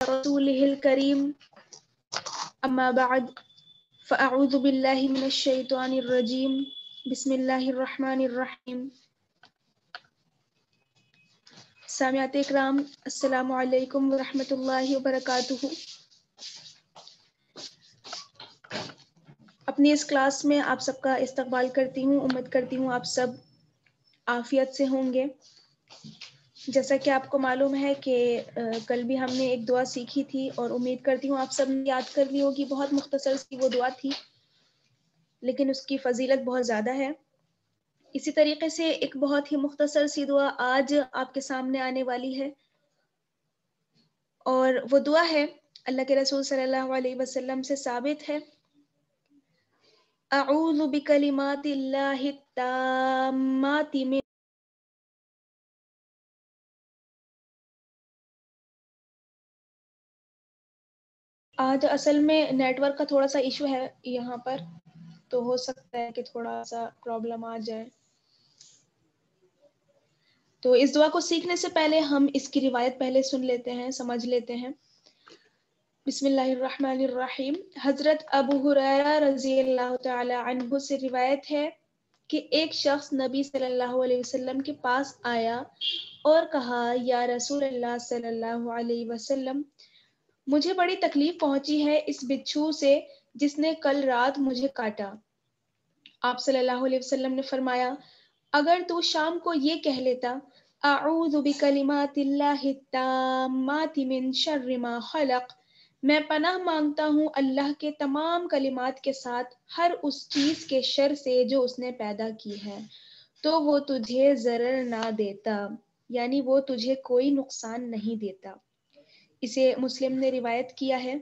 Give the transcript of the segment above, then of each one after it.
رسوله الكريم أما بعد فأعوذ بالله من الشيطان الرجيم بسم الله الرحمن الرحيم सामियात कराम असलकम वरहमल वरक अपनी इस क्लास में आप सबका इस्तकबाल करती हूँ उम्मीद करती हूँ आप सब आफियत से होंगे जैसा कि आपको मालूम है कि कल भी हमने एक दुआ सीखी थी और उम्मीद करती हूँ आप सब ने याद कर ली होगी बहुत मुख्तसर सी वो दुआ थी लेकिन उसकी फजीलत बहुत ज़्यादा है इसी तरीके से एक बहुत ही मुख्तसर सी दुआ आज आपके सामने आने वाली है और वो दुआ है अल्लाह के रसूल सल्लल्लाहु अलैहि वसल्लम से साबित है अऊज़ु बिकलिमातिल्लाहि आज असल में नेटवर्क का थोड़ा सा इशू है यहाँ पर तो हो सकता है कि थोड़ा सा प्रॉब्लम आ जाए तो इस दुआ को सीखने से पहले हम इसकी रिवायत पहले सुन लेते हैं समझ लेते हैं बिस्मिल्लाहिर्रहमानिर्रहीम हज़रत अबू हुरैरा रजी अल्लाह तु से रिवायत है कि एक शख्स नबी सल्लल्लाहु अलैहि वसल्लम के पास आया और कहा या रसूल अल्लाह सल्लल्लाहु अलैहि वसल्लम मुझे बड़ी तकलीफ पहुंची है इस बिच्छू से जिसने कल रात मुझे काटा आप सल्लल्लाहु अलैहि वसल्लम ने फरमाया अगर तू शाम को ये कह लेता खलक मैं पनाह मांगता हूँ अल्लाह के तमाम कलिमात के साथ हर उस चीज के शर से जो उसने पैदा की है तो वो तुझे जरर ना देता यानी वो तुझे कोई नुकसान नहीं देता इसे मुस्लिम ने रिवायत किया है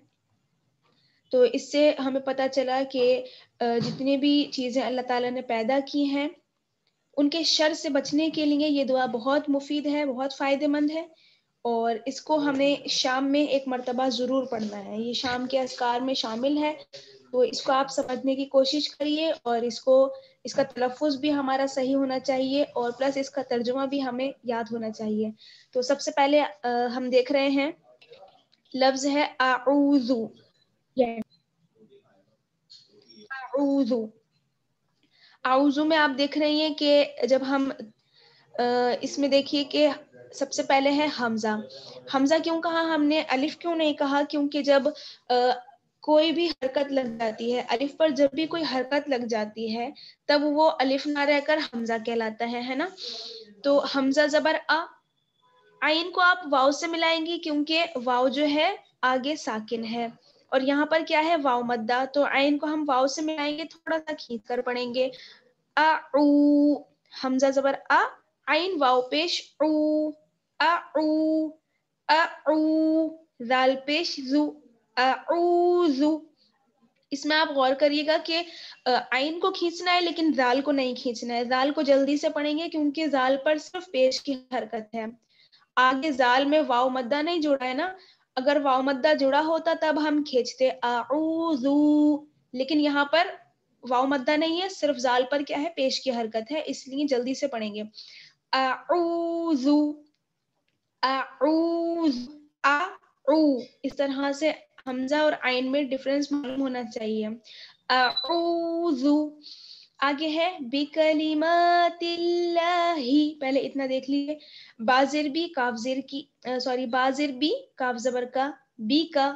तो इससे हमें पता चला कि जितने भी चीज़ें अल्लाह ताला ने पैदा की हैं उनके शर से बचने के लिए ये दुआ बहुत मुफीद है बहुत फ़ायदेमंद है और इसको हमें शाम में एक मरतबा ज़रूर पढ़ना है ये शाम के असकार में शामिल है तो इसको आप समझने की कोशिश करिए और इसको इसका तलफ़ भी हमारा सही होना चाहिए और प्लस इसका तर्जुमा भी हमें याद होना चाहिए तो सबसे पहले हम देख रहे हैं लफ्ज है आऊजू आऊजू आऊजू में आप देख रही हैं कि जब हम इसमें देखिए कि सबसे पहले है हमजा हमजा क्यों कहा हमने अलिफ क्यों नहीं कहा क्योंकि जब आ, कोई भी हरकत लग जाती है अलिफ पर जब भी कोई हरकत लग जाती है तब वो अलिफ ना रहकर हमजा कहलाता है है ना तो हमजा जबर आ आइन को आप वाव से मिलाएंगे क्योंकि वाव जो है आगे साकिन है और यहाँ पर क्या है वाव मद्दा तो आइन को हम वाव से मिलाएंगे थोड़ा सा खींच कर पढ़ेंगे आ हमजा जबर अ आइन वाव पेश ऊ दाल पेश इसमें आप गौर करिएगा कि आइन को खींचना है लेकिन जाल को नहीं खींचना है जाल को जल्दी से पढ़ेंगे क्योंकि जाल पर सिर्फ पेश की हरकत है आगे जाल में वाव मद्दा नहीं जुड़ा है ना अगर वाव मद्दा जुड़ा होता तब हम खींचते आऊजू लेकिन यहाँ पर वाव मद्दा नहीं है सिर्फ जाल पर क्या है पेश की हरकत है इसलिए जल्दी से पढ़ेंगे आऊजू आऊ इस तरह से हमजा और आयन में डिफरेंस मालूम होना चाहिए आऊजू आगे है बिकली पहले इतना देख लीजिए बाजिर भी काफजिर की सॉरी बाजिर भी काफ जबर का बी का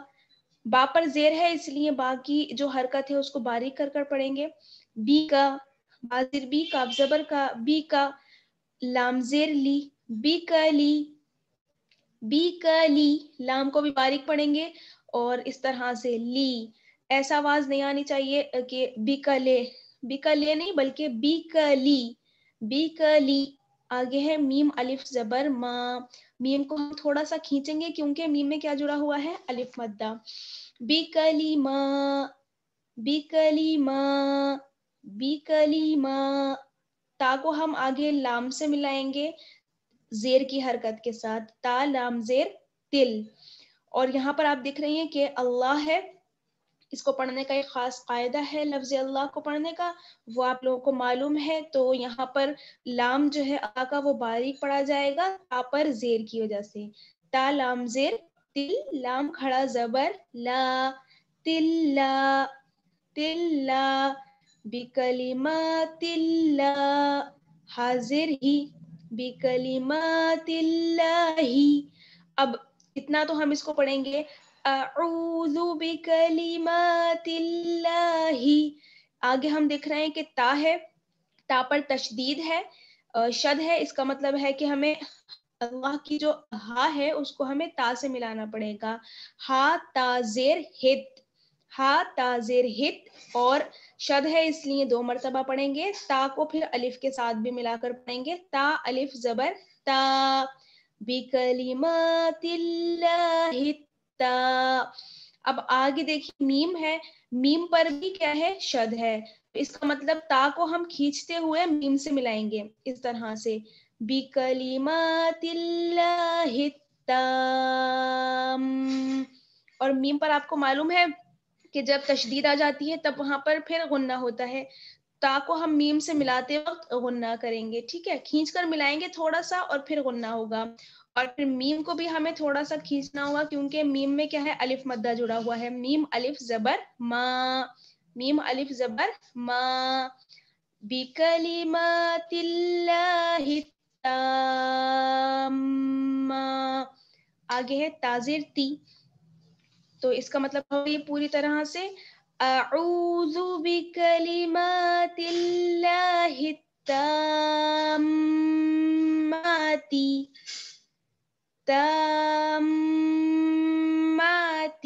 बा पर जेर है इसलिए बाकी जो हरकत है उसको बारीक कर कर पढ़ेंगे बी का बाजिर बी काफ जबर का बी का लामजेर ली बिकली कली लाम को भी बारीक पढ़ेंगे और इस तरह से ली ऐसा आवाज नहीं आनी चाहिए कि बिकले बिकलिया नहीं बल्कि बिकली बिकली आगे है मीम अलिफ जबर मा मीम को हम थोड़ा सा खींचेंगे क्योंकि मीम में क्या जुड़ा हुआ है अलिफ मद्दा बिकली मा बिकली मा बिकली मा ता को हम आगे लाम से मिलाएंगे जेर की हरकत के साथ ता लाम जेर तिल और यहाँ पर आप देख रहे हैं कि अल्लाह है इसको पढ़ने का एक ख़ास कायदा है लफ्ज़ अल्लाह को पढ़ने का वो आप लोगों को मालूम है तो यहाँ पर लाम जो है अल्लाह का वो बारीक पढ़ा जाएगा ता पर जेर की वजह से ता लाम जेर तिल लाम खड़ा जबर ला तिल्ला तिल्ला बिकलिमा तिल्ला हाजिर ही बिकलिमा तिल्ला ही अब इतना तो हम इसको पढ़ेंगे अऊजु आगे हम देख रहे हैं कि ता है ता पर तशदीद है शद है इसका मतलब है कि हमें अल्लाह की जो हा है उसको हमें ता से मिलाना पड़ेगा हा ताजेर हित हा ताजेर हित और शद है इसलिए दो मरतबा पढ़ेंगे ता को फिर अलिफ के साथ भी मिलाकर पढ़ेंगे ता अलिफ जबर ता बिकलिमातिल्लाही ता अब आगे देखिए मीम है मीम पर भी क्या है शद है इसका मतलब ता को हम खींचते हुए मीम से मिलाएंगे इस तरह से और मीम पर आपको मालूम है कि जब तशदीद आ जाती है तब वहां पर फिर गुन्ना होता है ता को हम मीम से मिलाते वक्त गुन्ना करेंगे ठीक है खींचकर मिलाएंगे थोड़ा सा और फिर गुन्ना होगा और फिर मीम को भी हमें थोड़ा सा खींचना होगा क्योंकि मीम में क्या है अलिफ मद्दा जुड़ा हुआ है मीम अलिफ जबर माँ मीम अलिफ जबर मा बिकली मिल्ला आगे है ताजिर ती तो इसका मतलब हो ये पूरी तरह से अऊजु बिकली तिल्ला التامات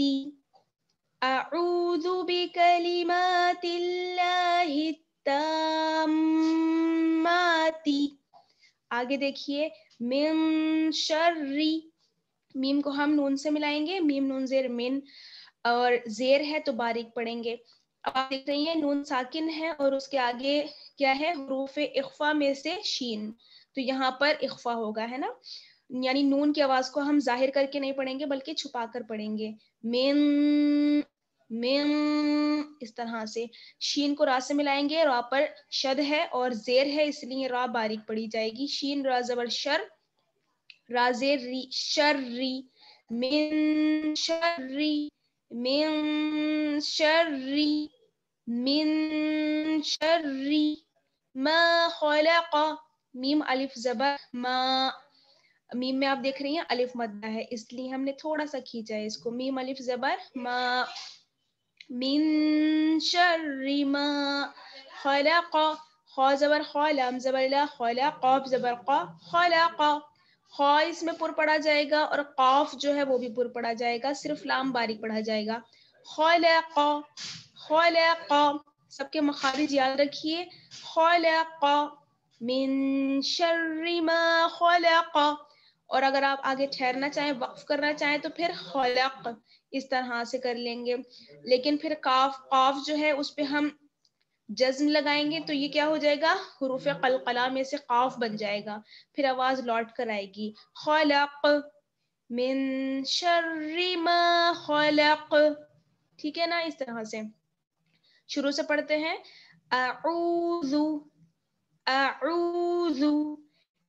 أعوذ بكلمات الله التامات आगे देखिए मिन शर्री मीम को हम नून से मिलाएंगे मीम नून जेर मिन और जेर है तो बारीक पढ़ेंगे आप देख रही हैं नून साकिन है और उसके आगे क्या है हरूफ इख्फा में से शीन तो यहाँ पर इख्फा होगा है ना यानी नून की आवाज को हम जाहिर करके नहीं पढ़ेंगे बल्कि छुपा कर पढ़ेंगे मेन मेन इस तरह से शीन को रा से मिलाएंगे रा पर शद है और जेर है इसलिए रा बारीक पड़ी जाएगी शीन रा जबर शर रा जेर री शर री मेन मिन शर्री मिन शर्री मिन शर्री मा खलक मीम अलिफ जबर मा मीम में आप देख रही हैं अलिफ मदना है इसलिए हमने थोड़ा सा खींचा है इसको मीम अलिफ जबर मा मिन शर्रि मा खा जबर खा जबर खला जबर खला खा इसमें पुर पढ़ा जाएगा और कौफ जो है वो भी पुर पढ़ा जाएगा सिर्फ लाम बारीक पढ़ा जाएगा खला खला सबके मखारिज याद रखिए खला का मिन शर्रि मा खला और अगर आप आगे ठहरना चाहें वक्फ करना चाहें तो फिर हलक इस तरह से कर लेंगे लेकिन फिर काफ काफ जो है उस पर हम जज्म लगाएंगे तो ये क्या हो जाएगा हरूफ कलकला में से काफ बन जाएगा फिर आवाज लौट कर आएगी खलक मिन खलक ठीक है ना इस तरह से शुरू से पढ़ते हैं अऊजु अऊजु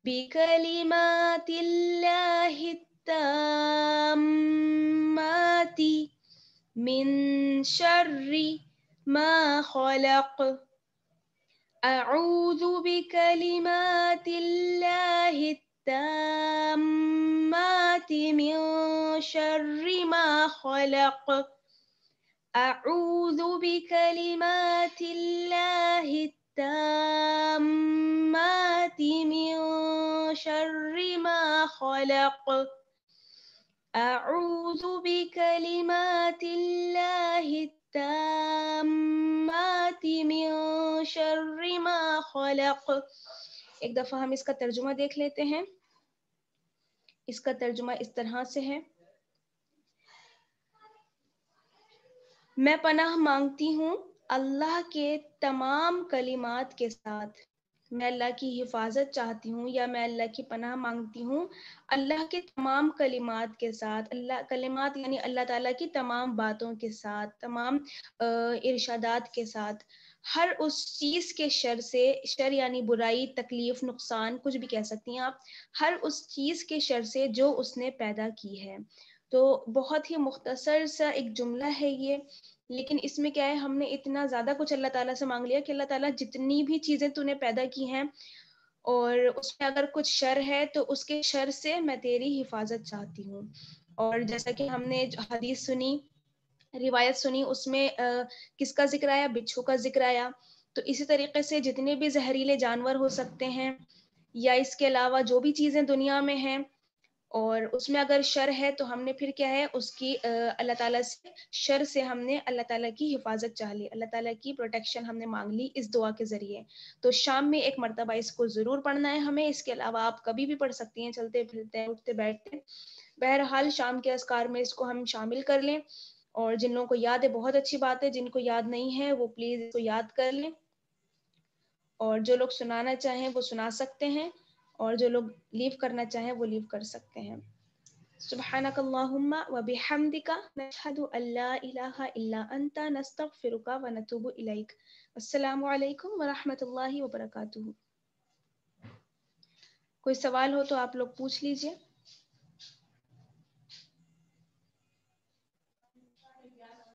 بكلمات الله التامات من شر ما خلق أعوذ بكلمات الله التامات من شر ما خلق أعوذ بكلمات الله التامات التامات من شر ما خلق أعوذ بكلمات الله التامات من شر ما خلق एक दफ़ा हम इसका तर्जुमा देख लेते हैं इसका तर्जुमा इस तरह से है मैं पनाह मांगती हूं अल्लाह के तमाम कलिमात के साथ मैं अल्लाह की हिफाजत चाहती हूँ या मैं अल्लाह की पनाह मांगती हूँ अल्लाह के तमाम कलिमात के साथ अल्लाह कलिमात यानी अल्लाह ताला की तमाम बातों के साथ तमाम इरशादात के साथ हर उस चीज़ के शर से शर यानी बुराई तकलीफ नुकसान कुछ भी कह सकती हैं आप हर उस चीज़ के शर से जो उसने पैदा की है तो बहुत ही मुख्तसर सा एक जुमला है ये लेकिन इसमें क्या है हमने इतना ज्यादा कुछ अल्लाह ताला से मांग लिया कि अल्लाह ताला जितनी भी चीजें तूने पैदा की हैं और उसमें अगर कुछ शर है तो उसके शर से मैं तेरी हिफाजत चाहती हूँ और जैसा कि हमने हदीस सुनी रिवायत सुनी उसमें आ, किसका जिक्र आया बिच्छू का जिक्र आया तो इसी तरीके से जितने भी जहरीले जानवर हो सकते हैं या इसके अलावा जो भी चीज़ें दुनिया में हैं और उसमें अगर शर है तो हमने फिर क्या है उसकी अल्लाह ताला से शर से हमने अल्लाह ताला की हिफाजत चाह ली अल्लाह ताला की प्रोटेक्शन हमने मांग ली इस दुआ के ज़रिए तो शाम में एक मरतबा इसको ज़रूर पढ़ना है हमें इसके अलावा आप कभी भी पढ़ सकती हैं चलते फिरते उठते बैठते बहरहाल शाम के असकार में इसको हम शामिल कर लें और जिन लोगों को याद है बहुत अच्छी बात है जिनको याद नहीं है वो प्लीज़ इसको याद कर लें और जो लोग सुनाना चाहें वो सुना सकते हैं और जो लोग लीव करना चाहें वो लीव कर सकते हैं سبحانك اللهم وبحمدك نشهد أن لا إله إلا أنت نستغفرك ونتوب إليك السلام عليكم ورحمة الله وبركاته कोई सवाल हो तो आप लोग पूछ लीजिए